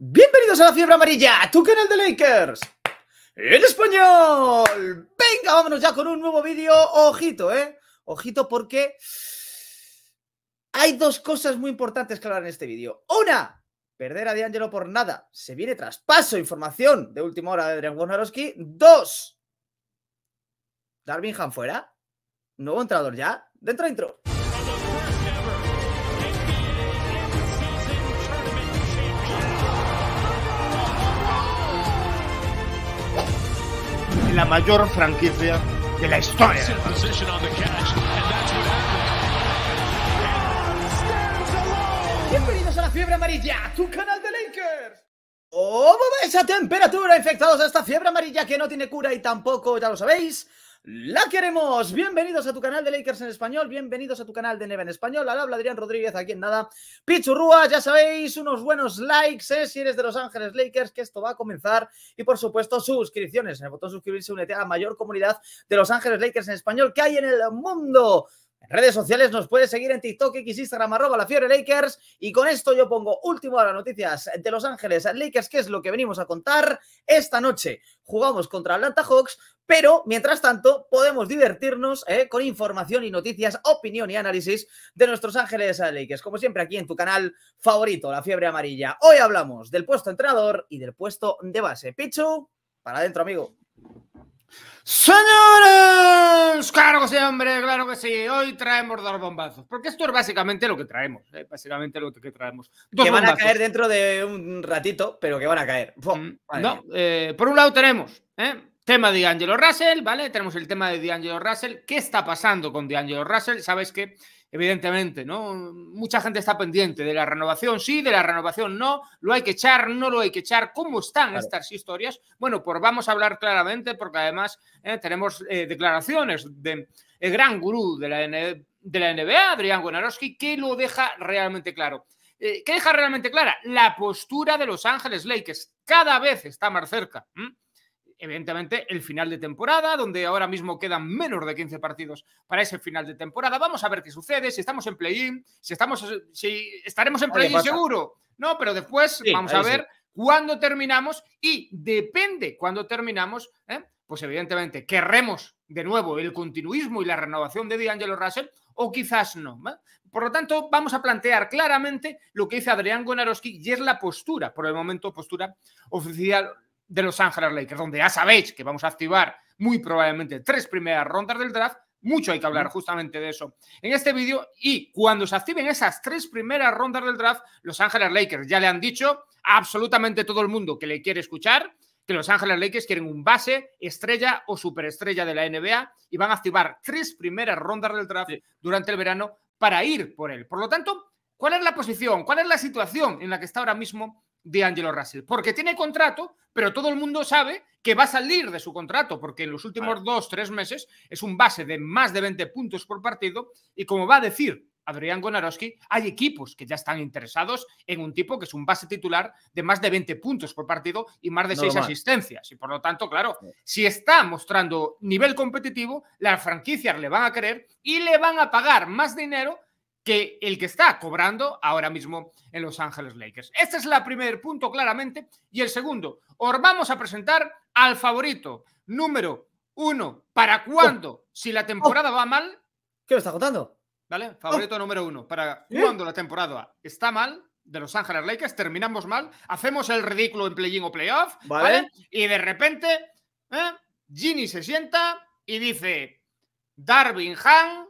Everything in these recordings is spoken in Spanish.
Bienvenidos a la Fiebre Amarilla, tu canal de Lakers en español. Venga, vámonos ya con un nuevo vídeo. Ojito, ¿eh? Ojito porque hay dos cosas muy importantes que hablar en este vídeo. Una, perder a D'Angelo por nada. Se viene traspaso, información de última hora de Adrian Wojnarowski. Dos, Darwin Han fuera. Nuevo entrador ya. Dentro, intro. la mayor franquicia de la historia. Bienvenidos a la fiebre amarilla, tu canal de Lakers. Oh, esa temperatura, infectados a esta fiebre amarilla que no tiene cura y tampoco, ya lo sabéis? La queremos. Bienvenidos a tu canal de Lakers en español, bienvenidos a tu canal de Neve en español. habla Adrián Rodríguez aquí en nada. Pichurrúa, ya sabéis, unos buenos likes ¿eh? si eres de Los Ángeles Lakers, que esto va a comenzar. Y por supuesto, suscripciones. En el botón suscribirse, únete a la mayor comunidad de Los Ángeles Lakers en español que hay en el mundo. En redes sociales nos puedes seguir en TikTok, X, Instagram, arroba la Fiore Lakers. Y con esto yo pongo último a las noticias de Los Ángeles Lakers, que es lo que venimos a contar esta noche. Jugamos contra Atlanta Hawks, pero, mientras tanto, podemos divertirnos eh, con información y noticias, opinión y análisis de nuestros Ángeles de que es como siempre aquí en tu canal favorito, La Fiebre Amarilla. Hoy hablamos del puesto entrenador y del puesto de base. Pichu, para adentro, amigo. Señores, claro que sí, hombre, claro que sí. Hoy traemos dos bombazos, porque esto es básicamente lo que traemos, eh, básicamente lo que traemos. que van a caer dentro de un ratito, pero que van a caer. Mm, eh, por un lado tenemos, Tema de D'Angelo Russell, ¿vale? Tenemos el tema de D'Angelo Russell. ¿Qué está pasando con D'Angelo Russell? Sabéis que, evidentemente, ¿no? Mucha gente está pendiente de la renovación, sí, de la renovación, no. Lo hay que echar, no lo hay que echar. ¿Cómo están estas historias? Bueno, pues vamos a hablar claramente porque además ¿eh? tenemos eh, declaraciones del de, gran gurú de la, de la NBA, Adrián Gonarowski, que lo deja realmente claro. Eh, ¿Qué deja realmente clara? La postura de Los Ángeles Lakers. Cada vez está más cerca evidentemente, el final de temporada, donde ahora mismo quedan menos de 15 partidos para ese final de temporada. Vamos a ver qué sucede, si estamos en play-in, si, estamos, si estaremos en play-in seguro. No, pero después vamos a ver cuándo terminamos y depende cuándo terminamos, ¿eh? pues evidentemente querremos de nuevo el continuismo y la renovación de D'Angelo Russell o quizás no. ¿eh? Por lo tanto, vamos a plantear claramente lo que dice Adrián Gonarosky y es la postura, por el momento postura oficial de Los Ángeles Lakers, donde ya sabéis que vamos a activar muy probablemente tres primeras rondas del draft. Mucho hay que hablar justamente de eso en este vídeo. Y cuando se activen esas tres primeras rondas del draft, Los Ángeles Lakers ya le han dicho a absolutamente todo el mundo que le quiere escuchar que Los Ángeles Lakers quieren un base, estrella o superestrella de la NBA y van a activar tres primeras rondas del draft durante el verano para ir por él. Por lo tanto, ¿cuál es la posición? ¿Cuál es la situación en la que está ahora mismo de Angelo Russell, porque tiene contrato, pero todo el mundo sabe que va a salir de su contrato, porque en los últimos dos, tres meses es un base de más de 20 puntos por partido, y como va a decir Adrián Gonaroski, hay equipos que ya están interesados en un tipo que es un base titular de más de 20 puntos por partido y más de seis asistencias. Y por lo tanto, claro, si está mostrando nivel competitivo, las franquicias le van a querer y le van a pagar más dinero que el que está cobrando ahora mismo en Los Ángeles Lakers. Este es el primer punto claramente. Y el segundo, os vamos a presentar al favorito número uno. ¿Para oh. cuándo? Si la temporada oh. va mal. ¿Qué lo está contando? ¿Vale? Favorito oh. número uno. ¿Para cuando ¿Eh? cuándo la temporada está mal? de Los Ángeles Lakers, terminamos mal, hacemos el ridículo en play-in o playoff, ¿vale? Y de repente, ¿eh? Ginny se sienta y dice, Darwin Han,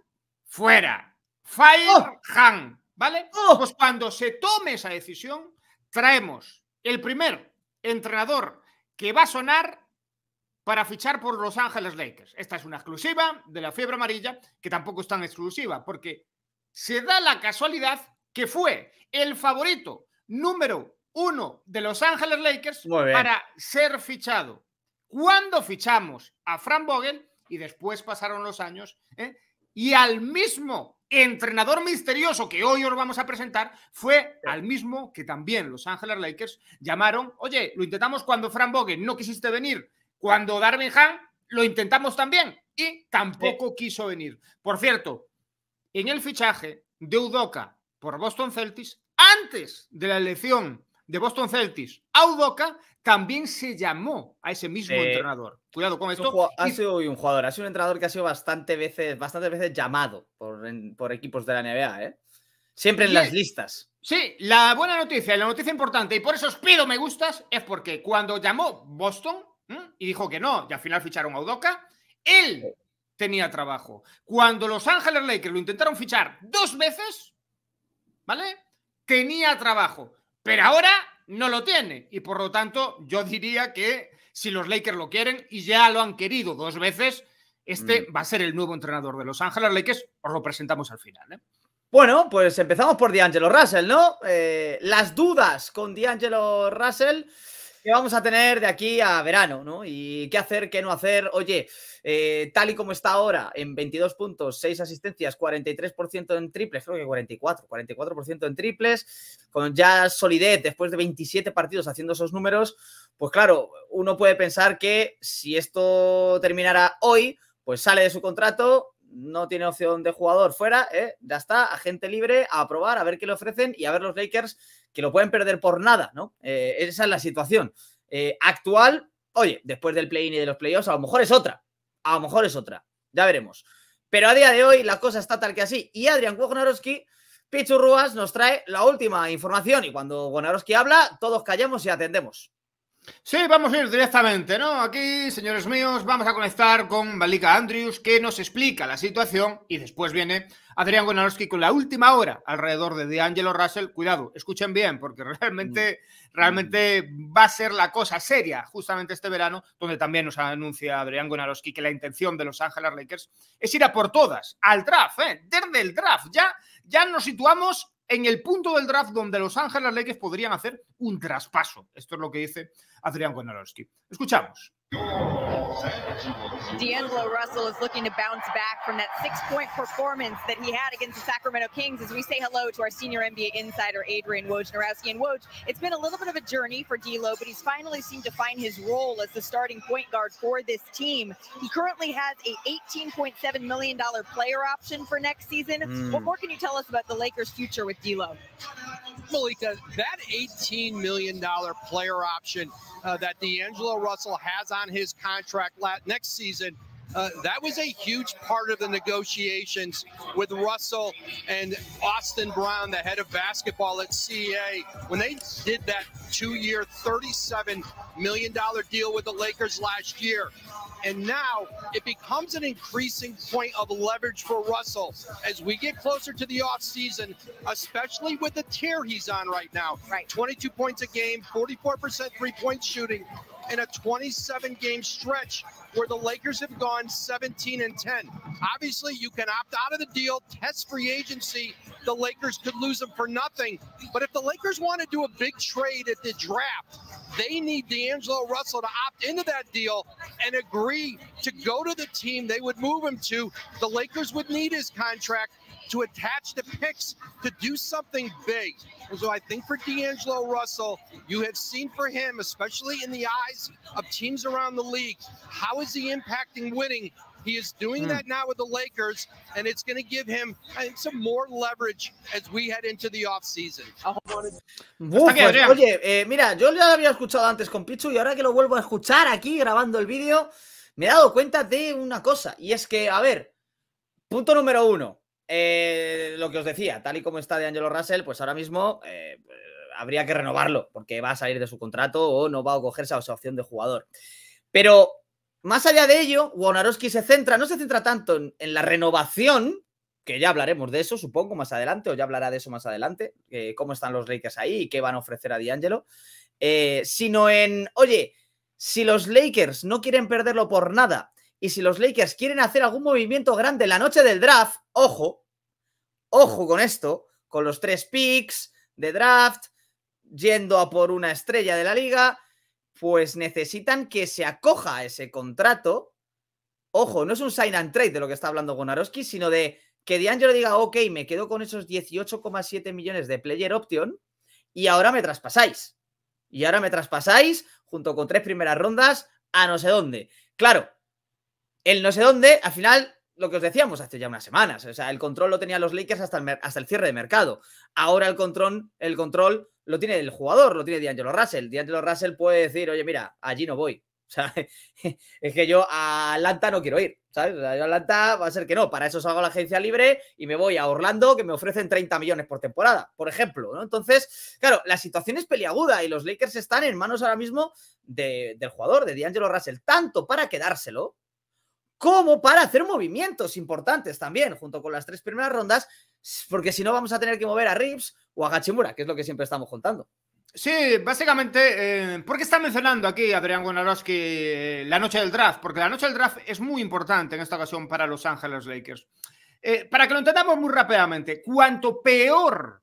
fuera. Fire oh. Han, ¿vale? Oh. Pues cuando se tome esa decisión, traemos el primer entrenador que va a sonar para fichar por Los Ángeles Lakers. Esta es una exclusiva de la fiebre amarilla, que tampoco es tan exclusiva, porque se da la casualidad que fue el favorito número uno de Los Ángeles Lakers para ser fichado. Cuando fichamos a Fran Vogel, y después pasaron los años, ¿eh? y al mismo entrenador misterioso que hoy os vamos a presentar fue al mismo que también los Ángeles Lakers llamaron, oye, lo intentamos cuando Fran Bogen no quisiste venir, cuando Darwin Han lo intentamos también y tampoco quiso venir. Por cierto, en el fichaje de Udoca por Boston Celtics, antes de la elección de Boston Celtics, Audoka, también se llamó a ese mismo entrenador. Cuidado con esto. Ha sido un jugador, ha sido un entrenador que ha sido bastante veces, bastantes veces llamado por, por equipos de la NBA, ¿eh? Siempre en las listas. Sí, la buena noticia, la noticia importante, y por eso os pido me gustas, es porque cuando llamó Boston y dijo que no, y al final ficharon a Udoca, él tenía trabajo. Cuando Los Ángeles Lakers lo intentaron fichar dos veces, ¿vale? Tenía trabajo. Pero ahora no lo tiene. Y por lo tanto, yo diría que si los Lakers lo quieren, y ya lo han querido dos veces, este mm. va a ser el nuevo entrenador de Los Ángeles Lakers. Os lo presentamos al final. ¿eh? Bueno, pues empezamos por D'Angelo Russell, ¿no? Eh, las dudas con D'Angelo Russell vamos a tener de aquí a verano, ¿no? Y qué hacer, qué no hacer. Oye, eh, tal y como está ahora, en 22 puntos, 6 asistencias, 43% en triples, creo que 44, 44% en triples, con ya solidez después de 27 partidos haciendo esos números, pues claro, uno puede pensar que si esto terminara hoy, pues sale de su contrato, no tiene opción de jugador fuera, ¿eh? ya está, agente libre, a probar, a ver qué le ofrecen y a ver los Lakers que lo pueden perder por nada, ¿no? Eh, esa es la situación eh, actual. Oye, después del play-in y de los playoffs, a lo mejor es otra, a lo mejor es otra, ya veremos. Pero a día de hoy la cosa está tal que así. Y Adrián Wojnarowski, Pichurruas nos trae la última información y cuando Wojnarowski habla, todos callamos y atendemos. Sí, vamos a ir directamente, ¿no? Aquí, señores míos, vamos a conectar con Valika Andrews, que nos explica la situación, y después viene Adrián Gonalowski con la última hora alrededor de D'Angelo Russell. Cuidado, escuchen bien, porque realmente, mm. realmente va a ser la cosa seria justamente este verano, donde también nos anuncia Adrián Gonalowski que la intención de Los Ángeles Lakers es ir a por todas, al draft, ¿eh? desde el draft. Ya, ya nos situamos en el punto del draft donde Los Ángeles Lakers podrían hacer un traspaso. Esto es lo que dice Adrián Konolowski. Escuchamos. D'Angelo Russell is looking to bounce back from that six point performance that he had against the Sacramento Kings as we say hello to our senior NBA insider, Adrian Wojnarowski. And Woj, it's been a little bit of a journey for D'Lo, but he's finally seemed to find his role as the starting point guard for this team. He currently has a $18.7 million player option for next season. Mm. What more can you tell us about the Lakers' future with D'Lo? Malika, that $18 million player option uh, that D'Angelo Russell has on his contract next season. Uh, that was a huge part of the negotiations with Russell and Austin Brown, the head of basketball at CA. When they did that two year, $37 million deal with the Lakers last year, and now it becomes an increasing point of leverage for Russell as we get closer to the offseason, especially with the tier he's on right now. Right. 22 points a game, 44% three point shooting in a 27 game stretch where the Lakers have gone 17 and 10. Obviously, you can opt out of the deal, test free agency. The Lakers could lose them for nothing. But if the Lakers want to do a big trade at the draft, they need D'Angelo Russell to opt into that deal and agree to go to the team they would move him to. The Lakers would need his contract to attach the picks to do something big. And so I think for D'Angelo Russell, you have seen for him, especially in the eyes of teams around the league, how is he impacting winning? He is doing mm. that now with the Lakers, and it's going to give him some more leverage as we head into the offseason. Pues, oye, eh, mira, yo ya lo había escuchado antes con Pichu y ahora que lo vuelvo a escuchar aquí grabando el vídeo, me he dado cuenta de una cosa, y es que, a ver, punto número uno, Eh, lo que os decía, tal y como está de Russell, pues ahora mismo eh, habría que renovarlo porque va a salir de su contrato o no va a cogerse a su opción de jugador. Pero más allá de ello, Wonarowski se centra, no se centra tanto en, la renovación, que ya hablaremos de eso, supongo, más adelante, o ya hablará de eso más adelante, eh, cómo están los Lakers ahí y qué van a ofrecer a D'Angelo, sino en, oye, si los Lakers no quieren perderlo por nada y si los Lakers quieren hacer algún movimiento grande la noche del draft, ojo, ojo con esto, con los tres picks de draft, yendo a por una estrella de la liga, pues necesitan que se acoja ese contrato. Ojo, no es un sign and trade de lo que está hablando Gonaroski, sino de que le diga, ok, me quedo con esos 18,7 millones de player option y ahora me traspasáis. Y ahora me traspasáis junto con tres primeras rondas a no sé dónde. Claro, el no sé dónde, al final lo que os decíamos hace ya unas semanas. O sea, el control lo tenían los Lakers hasta el, hasta el cierre de mercado. Ahora el control, el control lo tiene el jugador, lo tiene D'Angelo Russell. D'Angelo Russell puede decir, oye, mira, allí no voy. O sea, es que yo a Atlanta no quiero ir, ¿sabes? a Atlanta va a ser que no. Para eso salgo a la agencia libre y me voy a Orlando, que me ofrecen 30 millones por temporada, por ejemplo, ¿no? Entonces, claro, la situación es peliaguda y los Lakers están en manos ahora mismo del jugador, de D'Angelo Russell, tanto para quedárselo, como para hacer movimientos importantes también, junto con las tres primeras rondas, porque si no vamos a tener que mover a Reeves o a Gachimura, que es lo que siempre estamos contando. Sí, básicamente, eh, ¿por qué está mencionando aquí Adrián Gonaroski eh, la noche del draft, porque la noche del draft es muy importante en esta ocasión para Los Ángeles Lakers. Eh, para que lo entendamos muy rápidamente, cuanto peor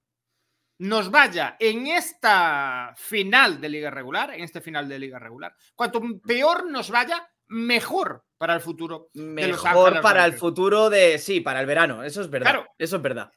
nos vaya en esta final de liga regular, en este final de liga regular, cuanto peor nos vaya, mejor para el futuro. Mejor para el futuro de. Sí, para el verano. Eso es verdad. Claro. Eso es verdad.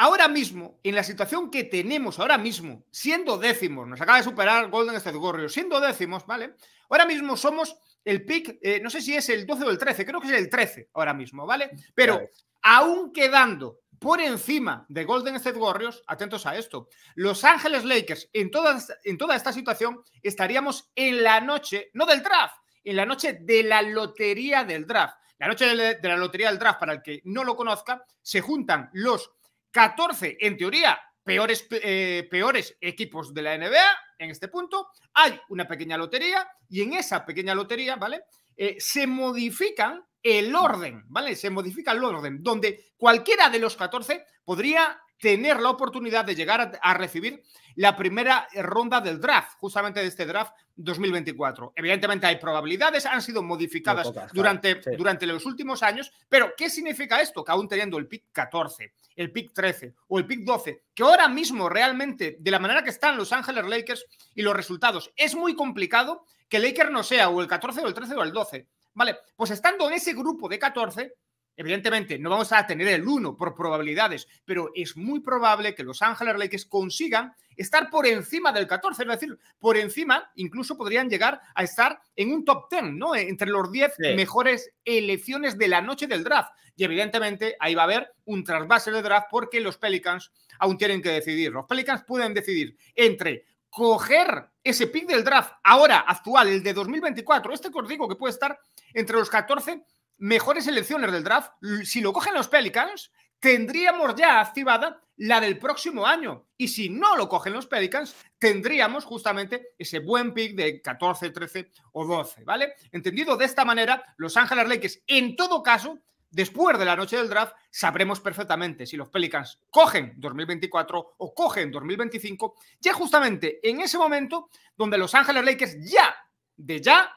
Ahora mismo, en la situación que tenemos ahora mismo, siendo décimos, nos acaba de superar Golden State Warriors, siendo décimos, ¿vale? Ahora mismo somos el pick, eh, no sé si es el 12 o el 13, creo que es el 13 ahora mismo, ¿vale? Pero aún quedando por encima de Golden State Warriors, atentos a esto, Los Ángeles Lakers en toda, en toda esta situación estaríamos en la noche, no del draft, en la noche de la lotería del draft. La noche de la lotería del draft, para el que no lo conozca, se juntan los 14, en teoría, eh, peores, equipos de la NBA en este punto. Hay una pequeña lotería y en esa pequeña lotería, ¿vale? Eh, se modifican el orden, ¿vale? Se modifica el orden, donde cualquiera de los 14 podría tener la oportunidad de llegar a, recibir la primera eh, ronda del draft, justamente de este draft 2024. Evidentemente hay probabilidades, han sido modificadas durante, durante los últimos años, pero ¿qué significa esto? Que aún teniendo el pick 14, el pick 13 o el pick 12, que ahora mismo realmente, de la manera que están Los Ángeles Lakers y los resultados, es muy complicado que Lakers no sea o el 14 o el 13 o el 12. Vale, pues estando en ese grupo de 14, Evidentemente, no vamos a tener el 1 por probabilidades, pero es muy probable que los Ángeles Lakers consigan estar por encima del 14, es decir, por encima, incluso podrían llegar a estar en un top 10, ¿no? Eh, entre los 10 mejores elecciones de la noche del draft. Y evidentemente ahí va a haber un trasvase de draft porque los Pelicans aún tienen que decidir. Los Pelicans pueden decidir entre coger ese pick del draft ahora, actual, el de 2024, este código que puede estar entre los 14 mejores elecciones del draft, si lo cogen los Pelicans, tendríamos ya activada la del próximo año. Y si no lo cogen los Pelicans, tendríamos justamente ese buen pick de 14, 13 o 12, ¿vale? Entendido de esta manera, Los Ángeles Lakers, en todo caso, después de la noche del draft, sabremos perfectamente si los Pelicans cogen 2024 o cogen 2025, ya justamente en ese momento donde Los Ángeles Lakers ya, de ya,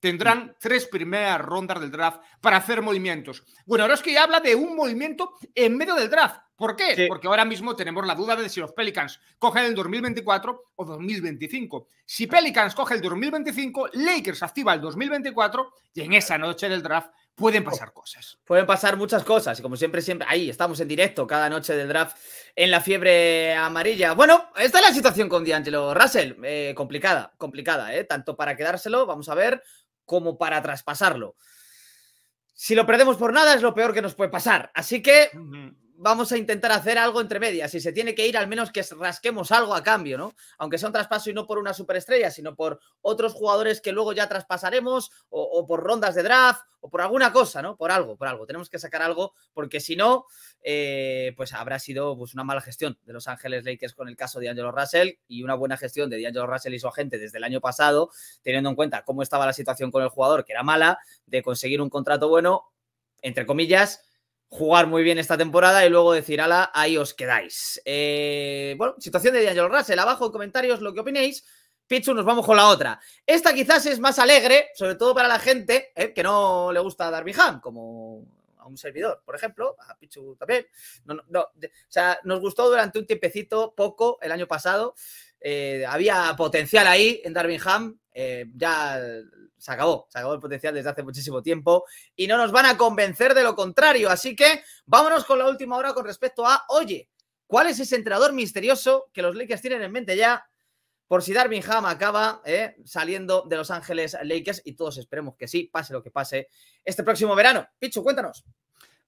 Tendrán tres primeras rondas del draft para hacer movimientos. Bueno, ahora es que habla de un movimiento en medio del draft. ¿Por qué? Porque ahora mismo tenemos la duda de si los Pelicans cogen el 2024 o 2025. Si Pelicans coge el 2025, Lakers activa el 2024 y en esa noche del draft pueden oh. pasar cosas. Pueden pasar muchas cosas. Y como siempre, siempre, ahí estamos en directo cada noche del draft en la fiebre amarilla. Bueno, esta es la situación con D'Angelo Russell. Eh, complicada, complicada, ¿eh? Tanto para quedárselo, vamos a ver, como para traspasarlo. Si lo perdemos por nada es lo peor que nos puede pasar. Así que vamos a intentar hacer algo entre medias. Si se tiene que ir, al menos que rasquemos algo a cambio, ¿no? Aunque sea un traspaso y no por una superestrella, sino por otros jugadores que luego ya traspasaremos, o, por rondas de draft, o por alguna cosa, ¿no? Por algo, por algo. Tenemos que sacar algo, porque si no, eh, pues habrá sido pues, una mala gestión de Los Ángeles Lakers con el caso de Angelo Russell y una buena gestión de D'Angelo Russell y su agente desde el año pasado, teniendo en cuenta cómo estaba la situación con el jugador, que era mala, de conseguir un contrato bueno, entre comillas, jugar muy bien esta temporada y luego decir, ala, ahí os quedáis. Eh, bueno, situación de Daniel Russell. Abajo en comentarios lo que opinéis. Pichu, nos vamos con la otra. Esta quizás es más alegre, sobre todo para la gente eh, que no le gusta Darby Ham, como a un servidor, por ejemplo, a Pichu también. No, no, o sea, nos gustó durante un tiempecito, poco, el año pasado. Eh, había potencial ahí en Darby Ham. ya se acabó, se acabó el potencial desde hace muchísimo tiempo y no nos van a convencer de lo contrario. Así que vámonos con la última hora con respecto a, oye, ¿cuál es ese entrenador misterioso que los Lakers tienen en mente ya? Por si Darwin Ham acaba eh, saliendo de Los Ángeles Lakers y todos esperemos que sí, pase lo que pase este próximo verano. Pichu, cuéntanos.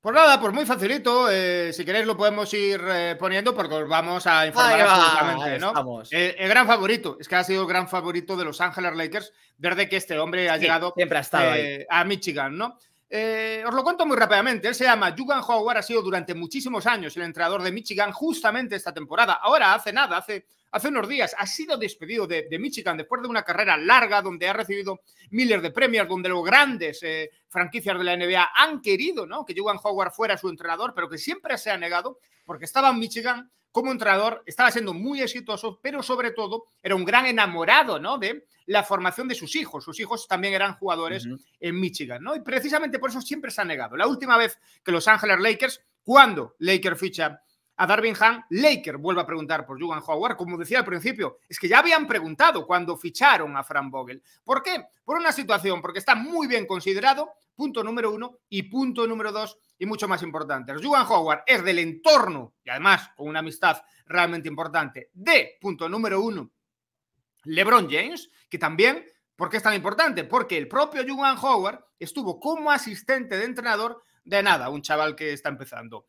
Pues nada, pues muy facilito. Eh, si queréis lo podemos ir eh, poniendo porque os vamos a informar absolutamente, ¿no? Eh, el gran favorito, es que ha sido el gran favorito de Los Ángeles Lakers desde que este hombre ha llegado a Michigan, ¿no? Eh, os lo cuento muy rápidamente. Él se llama Jugan Howard, ha sido durante muchísimos años el entrenador de Michigan justamente esta temporada. Ahora, hace nada, hace, hace unos días, ha sido despedido de, Michigan después de una carrera larga donde ha recibido miles de premios, donde los grandes eh, franquicias de la NBA han querido ¿no? que Jugan Howard fuera su entrenador, pero que siempre se ha negado porque estaba en Michigan como entrenador, estaba siendo muy exitoso, pero sobre todo era un gran enamorado ¿no? de la formación de sus hijos. Sus hijos también eran jugadores en Michigan, ¿no? Y precisamente por eso siempre se ha negado. La última vez que Los Ángeles Lakers, cuando Lakers ficha a Darvin Han. Laker vuelve a preguntar por Juan Howard. Como decía al principio, es que ya habían preguntado cuando ficharon a Fran Vogel. ¿Por qué? Por una situación, porque está muy bien considerado, punto número uno, y punto número dos, y mucho más importante. Juan Howard es del entorno, y además con una amistad realmente importante, de, punto número uno, LeBron James, que también ¿Por qué es tan importante? Porque el propio Juan Howard estuvo como asistente de entrenador de nada, un chaval que está empezando.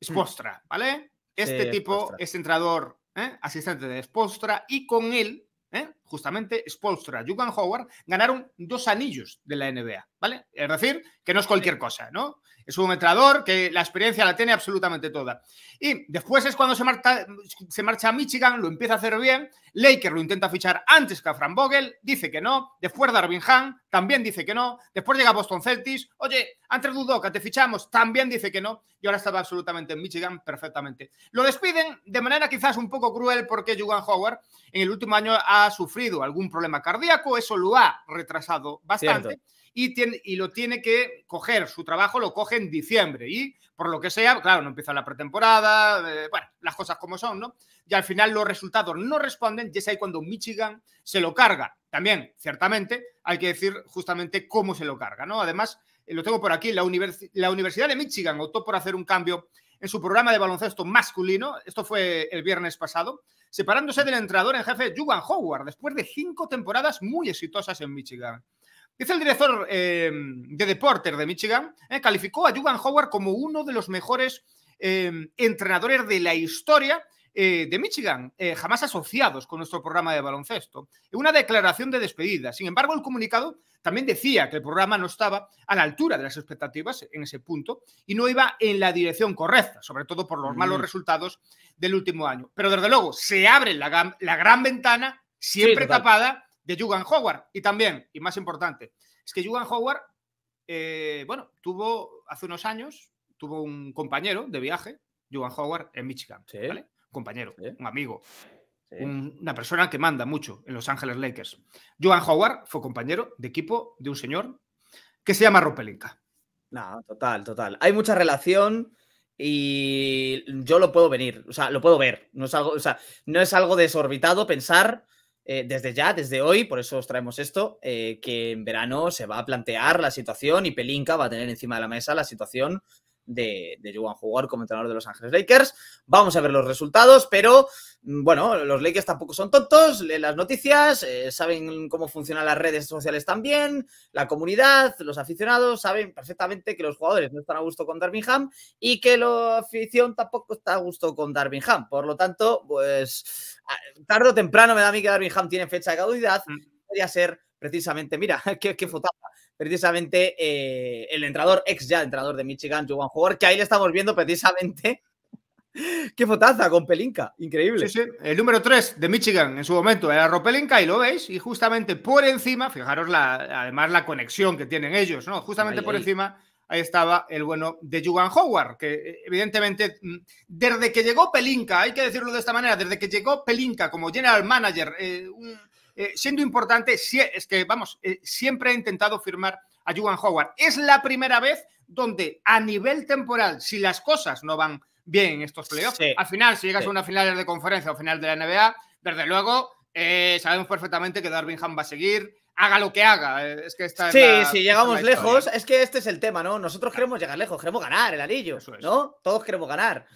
Espostra, mm. ¿vale? Este tipo es entrador, ¿eh? asistente de Espostra y con él ¿eh? justamente Spolstra, Jugan Howard, ganaron dos anillos de la NBA, ¿vale? Es decir, que no es cualquier cosa, ¿no? Es un metrador que la experiencia la tiene absolutamente toda. Y después es cuando se marcha, se marcha a Michigan, lo empieza a hacer bien, Laker lo intenta fichar antes que a Fran Vogel, dice que no, después Darwin Han también dice que no, después llega Boston Celtics, oye, antes Dudoka te fichamos, también dice que no, y ahora estaba absolutamente en Michigan perfectamente. Lo despiden de manera quizás un poco cruel porque Jugan Howard en el último año ha sufrido algún problema cardíaco, eso lo ha retrasado bastante. Y, tiene, y, lo tiene que coger, su trabajo lo coge en diciembre y por lo que sea, claro, no empieza la pretemporada, eh, bueno, las cosas como son, ¿no? Y al final los resultados no responden y es ahí cuando Michigan se lo carga. También, ciertamente, hay que decir justamente cómo se lo carga, ¿no? Además, eh, lo tengo por aquí, la, la Universidad de Michigan optó por hacer un cambio en su programa de baloncesto masculino, esto fue el viernes pasado, separándose del entrenador en jefe ...Jugan Howard después de cinco temporadas muy exitosas en Michigan. Dice el director em, de Deporter de Michigan, eh, calificó a Jugan Howard como uno de los mejores em, entrenadores de la historia eh, de Michigan, eh, jamás asociados con nuestro programa de baloncesto, una declaración de despedida. Sin embargo, el comunicado también decía que el programa no estaba a la altura de las expectativas en ese punto y no iba en la dirección correcta, sobre todo por los malos mm. resultados del último año. Pero desde luego, se abre la, gran ventana, siempre tapada, de Jugan Howard. Y también, y más importante, es que Jugan Howard, eh, bueno, tuvo hace unos años, tuvo un compañero de viaje, Juan Howard, en Michigan compañero, un amigo, una persona que manda mucho en Los Ángeles Lakers. Joan Howard fue compañero de equipo de un señor que se llama Ropelinka. No, total, total. Hay mucha relación y yo lo puedo venir, o sea, lo puedo ver. No es algo, sea, no es algo desorbitado pensar eh, desde ya, desde hoy, por eso os traemos esto, eh, que en verano se va a plantear la situación y Pelinka va a tener encima de la mesa la situación de, de Jugar como entrenador de Los Ángeles Lakers. Vamos a ver los resultados, pero mm, bueno, los Lakers tampoco son tontos, leen las noticias, eh, saben cómo funcionan las redes sociales también, la comunidad, los aficionados saben perfectamente que los jugadores no están a gusto con Ham y que la afición tampoco está a gusto con Ham Por lo tanto, pues tarde o temprano me da a mí que Ham tiene fecha de caducidad. Mm. Podría ser precisamente, mira, qué, qué precisamente eh, el entrador ex ya entrador de Michigan, Juan Howard, que ahí le estamos viendo precisamente Qué fotaza con Pelinka, increíble. Sí, sí. El número 3 de Michigan en su momento era Ropelinka y lo veis, y justamente por encima, fijaros la, además la conexión que tienen ellos, ¿no? Justamente por encima, ahí estaba el bueno de Juan Howard, que eh, evidentemente, mm, desde que llegó Pelinka, hay que decirlo de esta manera, desde que llegó Pelinka como general manager, eh, un eh, siendo importante, es que, vamos, eh, siempre he intentado firmar a Juan Howard. Es la primera vez donde a nivel temporal, si las cosas no van bien en estos playoffs, al final, si llegas a una final de conferencia o final de la NBA, desde luego eh, sabemos perfectamente que Darwin Ham va a seguir, haga lo que haga. Es que sí, llegamos lejos. Es que este es el tema, ¿no? Nosotros queremos llegar lejos, queremos ganar el anillo, ¿no? Todos queremos ganar.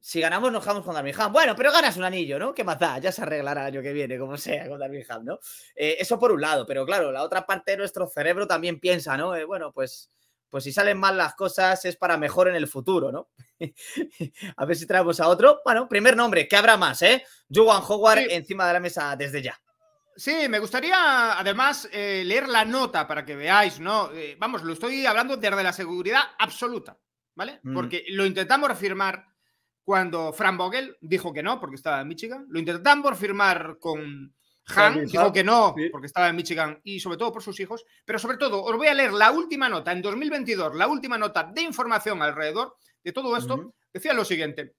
Si ganamos, nos jugamos con Ham. Bueno, pero ganas un anillo, ¿no? ¿Qué más da? Ya se arreglará el año que viene, como sea, con Ham, ¿no? Eh, eso por un lado, pero claro, la otra parte de nuestro cerebro también piensa, ¿no? Eh, bueno, pues, pues si salen mal las cosas es para mejor en el futuro, ¿no? a ver si traemos a otro. Bueno, primer nombre, que habrá más, ¿eh? Juan Howard encima de la mesa desde ya. Sí, me gustaría además eh, leer la nota para que veáis, ¿no? vamos, lo estoy hablando desde la seguridad absoluta, ¿vale? Mm. Porque lo intentamos afirmar cuando Fran Vogel dijo que no, porque estaba en Michigan. Lo intentan por firmar con Han, dijo que no, porque estaba en Michigan y sobre todo por sus hijos. Pero sobre todo, os voy a leer la última nota en 2022, la última nota de información alrededor de todo esto. Decía lo siguiente.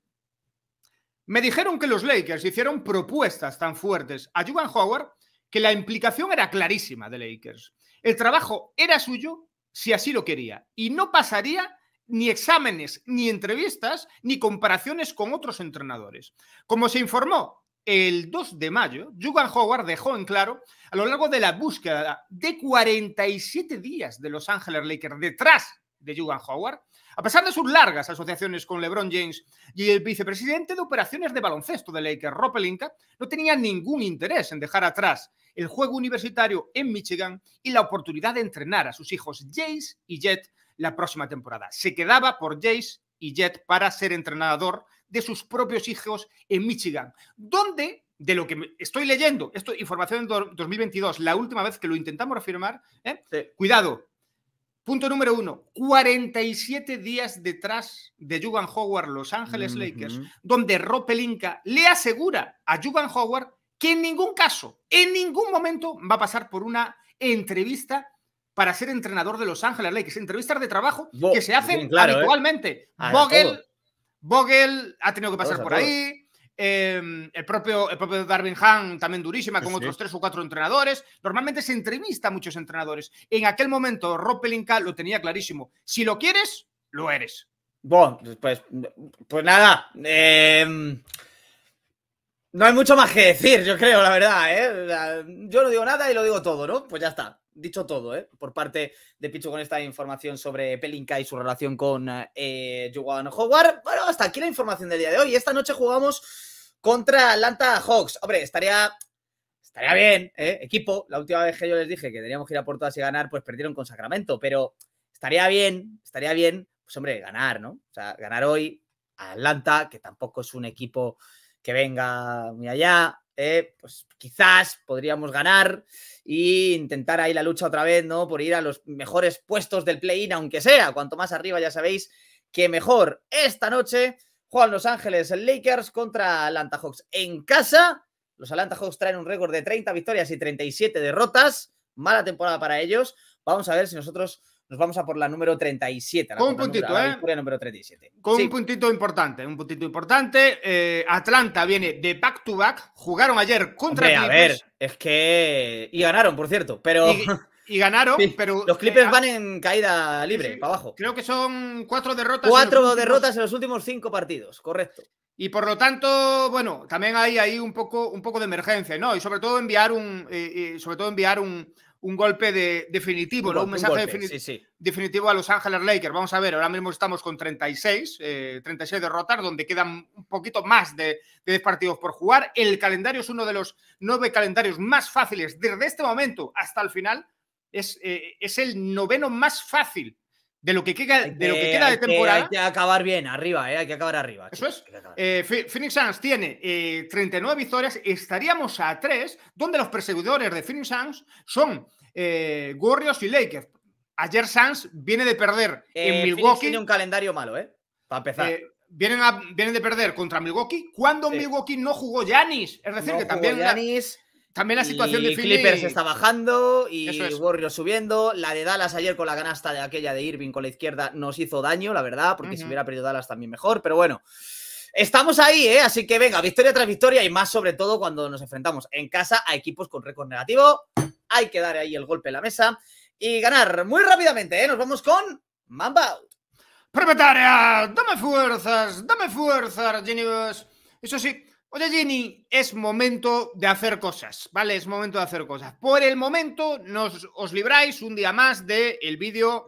Me dijeron que los Lakers hicieron propuestas tan fuertes a Juan Howard que la implicación era clarísima de Lakers. El trabajo era suyo si así lo quería y no pasaría ni exámenes, ni entrevistas, ni comparaciones con otros entrenadores. Como se informó el 2 de mayo, Jugan Howard dejó en claro a lo largo de la búsqueda de 47 días de Los Ángeles Lakers detrás de Jugan Howard, a pesar de sus largas asociaciones con LeBron James y el vicepresidente de operaciones de baloncesto de Lakers, Rob Pelinka, no tenía ningún interés en dejar atrás el juego universitario en Michigan y la oportunidad de entrenar a sus hijos Jace y Jet la próxima temporada. Se quedaba por Jace y Jet para ser entrenador de sus propios hijos en Michigan, donde, de lo que estoy leyendo, esto información en 2022, la última vez que lo intentamos afirmar, ¿eh? cuidado, Punto número uno, 47 días detrás de Jugan Howard, Los Ángeles Lakers, donde Ropelinka le asegura a Jugan Howard que en ningún caso, en ningún momento va a pasar por una entrevista para ser entrenador de Los Ángeles Lakers. Entrevistas de trabajo que se hacen ¿eh? habitualmente. Ah, Vogel, ha tenido que pasar por ahí. Em, el, propio, el Darwin han también durísima, con otros tres o cuatro entrenadores. Normalmente se entrevista a muchos entrenadores. En aquel momento, Rob Pelinka lo tenía clarísimo. Si lo quieres, lo eres. Bueno, pues, pues, nada. Em, no hay mucho más que decir, yo creo, la verdad. ¿eh? Yo no digo nada y lo digo todo, ¿no? Pues ya está dicho todo, ¿eh? por parte de Pichu con esta información sobre Pelinka y su relación con eh, Juan Howard. Bueno, hasta aquí la información del día de hoy. Esta noche jugamos contra Atlanta Hawks. Hombre, estaría estaría bien, ¿eh? equipo. La última vez que yo les dije que teníamos que ir a por todas y ganar, pues perdieron con Sacramento, pero estaría bien, estaría bien, pues hombre, ganar, ¿no? O sea, ganar hoy a Atlanta, que tampoco es un equipo que venga muy allá, eh, pues quizás podríamos ganar e intentar ahí la lucha otra vez, ¿no? Por ir a los mejores puestos del play-in, aunque sea. Cuanto más arriba, ya sabéis que mejor. Esta noche juegan Los Ángeles Lakers contra Atlanta Hawks en casa. Los Atlanta Hawks traen un récord de 30 victorias y 37 derrotas. Mala temporada para ellos. Vamos a ver si nosotros nos vamos a por la número 37. con un puntito, ¿eh? número, ¿eh? La número 37. Con un puntito importante, un puntito importante. Eh, Atlanta viene de back to back. Jugaron ayer contra A ver, es que. Y ganaron, por cierto, pero. Y, ganaron, pero. Los eh, Clippers ah, van en caída libre, para abajo. Creo que son cuatro derrotas. Cuatro derrotas en los últimos cinco partidos, correcto. Y por lo tanto, bueno, también hay ahí un poco, un poco de emergencia, ¿no? Y sobre todo enviar un, sobre todo enviar un, un golpe definitivo, un, mensaje definitivo a Los Ángeles Lakers. Vamos a ver, ahora mismo estamos con 36, 36 eh, derrotas, donde quedan un poquito más de, partidos por jugar. El calendario es uno de los nueve calendarios más fáciles desde este momento hasta el final. Es, eh, es el noveno más fácil de lo que queda de, de temporada. hay que acabar bien, arriba, eh, hay que acabar arriba. Eso eh, Phoenix Suns tiene 39 victorias, estaríamos a 3, donde los perseguidores de Phoenix Suns son eh, Warriors y Lakers. Ayer Suns viene de perder eh, en Milwaukee. Tiene un calendario malo, ¿eh? Para empezar. Eh, vienen, a, vienen de perder contra Milwaukee. ...¿cuándo Milwaukee no jugó Yanis? Es decir, que también. también la situación de Philly... está bajando y Warriors subiendo. La de Dallas ayer con la ganasta de aquella de Irving con la izquierda nos hizo daño, la verdad, porque si hubiera perdido Dallas también mejor. Pero bueno, Estamos ahí, ¿eh? Así que venga, victoria tras victoria y más sobre todo cuando nos enfrentamos en casa a equipos con récord negativo hay que dar ahí el golpe en la mesa y ganar muy rápidamente. ¿eh? Nos vamos con Mambao. Propietaria, dame fuerzas, dame fuerzas, Jenny Eso sí, oye Jenny, es momento de hacer cosas, ¿vale? Es momento de hacer cosas. Por el momento nos os libráis un día más del vídeo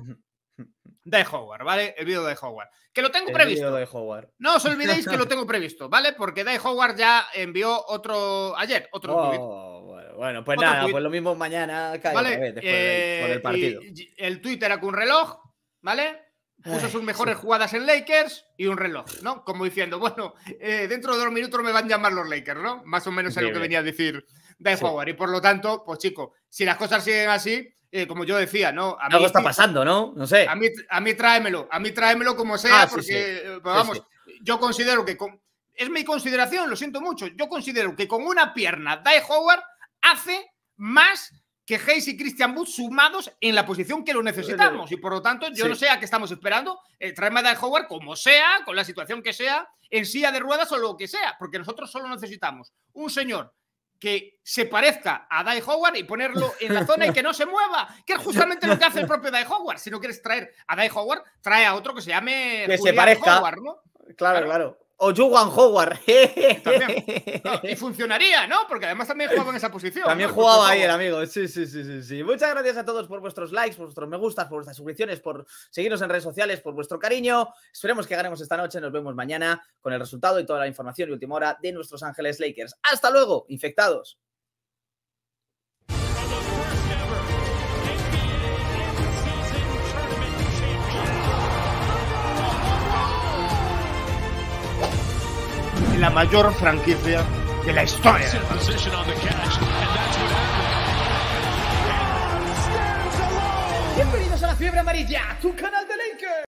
de Howard, ¿vale? El video de Howard. Que lo tengo el previsto. De Howard. No os olvidéis que lo tengo previsto, ¿vale? Porque Dai Howard ya envió otro ayer, otro oh, bueno, pues nada, pues lo mismo mañana, cae, ¿vale? después eh, el partido. el Twitter era un reloj, ¿vale? Puso sus mejores jugadas en Lakers y un reloj, ¿no? Como diciendo, bueno, eh, dentro de dos minutos me van a llamar los Lakers, ¿no? Más o menos es lo que venía a decir Dai Howard. Y por lo tanto, pues chico, si las cosas siguen así, eh, como yo decía, ¿no? Algo está pasando, ¿no? No sé. A mí, a mí tráemelo, a mí tráemelo como sea, ah, porque, eh, vamos, yo considero que, es mi consideración, lo siento mucho, yo considero que con una pierna Dai Howard hace más que Hayes y Christian Wood sumados en la posición que lo necesitamos. Y por lo tanto, yo no sé a qué estamos esperando. Tráeme traerme a Dai Howard como sea, con la situación que sea, en silla de ruedas o lo que sea, porque nosotros solo necesitamos un señor que se parezca a Dai Howard y ponerlo en la zona y que no se mueva, que es justamente lo que hace el propio Dai Howard. Si no quieres traer a Dai Howard, trae a otro que se llame que se parezca. Howard, ¿no? claro. claro o Juan Howard. y funcionaría, ¿no? Porque además también jugaba en esa posición. También jugaba ahí amigo. Sí, sí, sí, sí, sí, Muchas gracias a todos por vuestros likes, por vuestros me gustas, por vuestras suscripciones, por seguirnos en redes sociales, por vuestro cariño. Esperemos que ganemos esta noche. Nos vemos mañana con el resultado y toda la información y última hora de nuestros Ángeles Lakers. Hasta luego, infectados. la mayor franquicia de la historia. Bienvenidos a la fiebre amarilla, tu canal de Lakers.